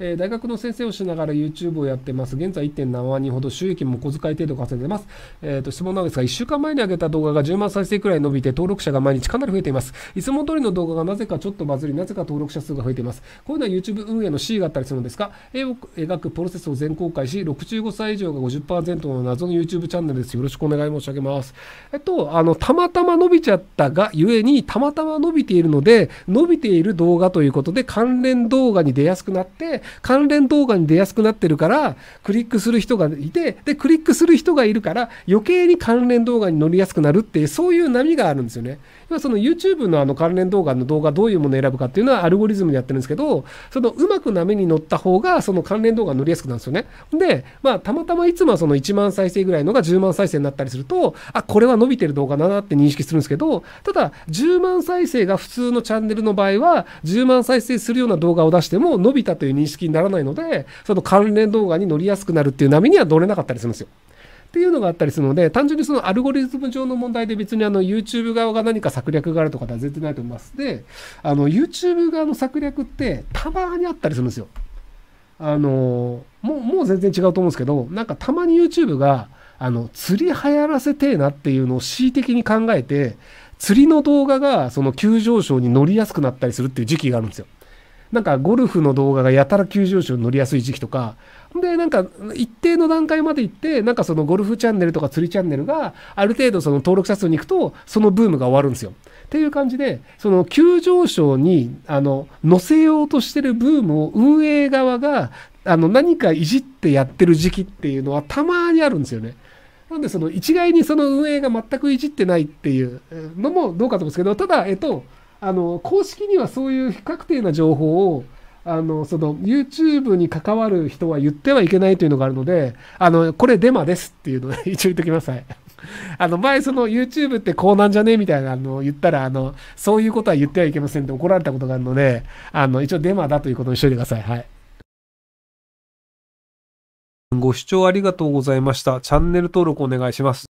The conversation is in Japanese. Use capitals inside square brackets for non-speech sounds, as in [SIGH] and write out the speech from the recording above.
えー、大学の先生をしながら YouTube をやってます。現在1.7万人ほど収益も小遣い程度稼いでます。えっ、ー、と、質問なんですが、1週間前に上げた動画が10万再生くらい伸びて、登録者が毎日かなり増えています。いつも通りの動画がなぜかちょっとバズり、なぜか登録者数が増えています。こういうのは YouTube 運営の C があったりするのですか絵を描くプロセスを全公開し、65歳以上が50%の謎の YouTube チャンネルです。よろしくお願い申し上げます。えっと、あの、たまたま伸びちゃったが、ゆえに、たまたま伸びているので、伸びている動画ということで、関連動画に出やすくなって、関連動画に出やすくなってるから、クリックする人がいて、で、クリックする人がいるから、余計に関連動画に乗りやすくなるっていう、そういう波があるんですよね。要はその YouTube のあの関連動画の動画、どういうものを選ぶかっていうのはアルゴリズムでやってるんですけど、そのうまく波に乗った方が、その関連動画乗りやすくなるんですよね。で、まあ、たまたまいつもはその1万再生ぐらいのが10万再生になったりすると、あ、これは伸びてる動画だなって認識するんですけど、ただ、10万再生が普通のチャンネルの場合は、10万再生するような動画を出しても伸びたという認識きにならないので、その関連動画に乗りやすくなるっていう波には乗れなかったりするんですよ。っていうのがあったりするので、単純にそのアルゴリズム上の問題で別にあの YouTube 側が何か策略があるとかでは全然ないと思います。で、あの YouTube 側の策略ってたまにあったりするんですよ。あの、もう、もう全然違うと思うんですけど、なんかたまに YouTube が、あの、釣り流行らせてえなっていうのを恣意的に考えて、釣りの動画がその急上昇に乗りやすくなったりするっていう時期があるんですよ。なんかゴルフの動画がやたら急上昇に乗りやすい時期とか、で、なんか、一定の段階まで行って、なんかそのゴルフチャンネルとか釣りチャンネルが、ある程度その登録者数に行くと、そのブームが終わるんですよ。っていう感じで、その急上昇に、あの、乗せようとしてるブームを運営側が、あの、何かいじってやってる時期っていうのはたまにあるんですよね。なんで、その、一概にその運営が全くいじってないっていうのもどうかと思うんですけど、ただ、えっと、あの公式にはそういう不確定な情報をあのその YouTube に関わる人は言ってはいけないというのがあるのであのこれデマですっていうのを [LAUGHS] 一応言っておきなさいあの前その YouTube ってこうなんじゃねみたいなのを言ったらあのそういうことは言ってはいけませんって怒られたことがあるのであの一応デマだということにしといてください。はいご視聴ありがとうございました。チャンネル登録お願いします。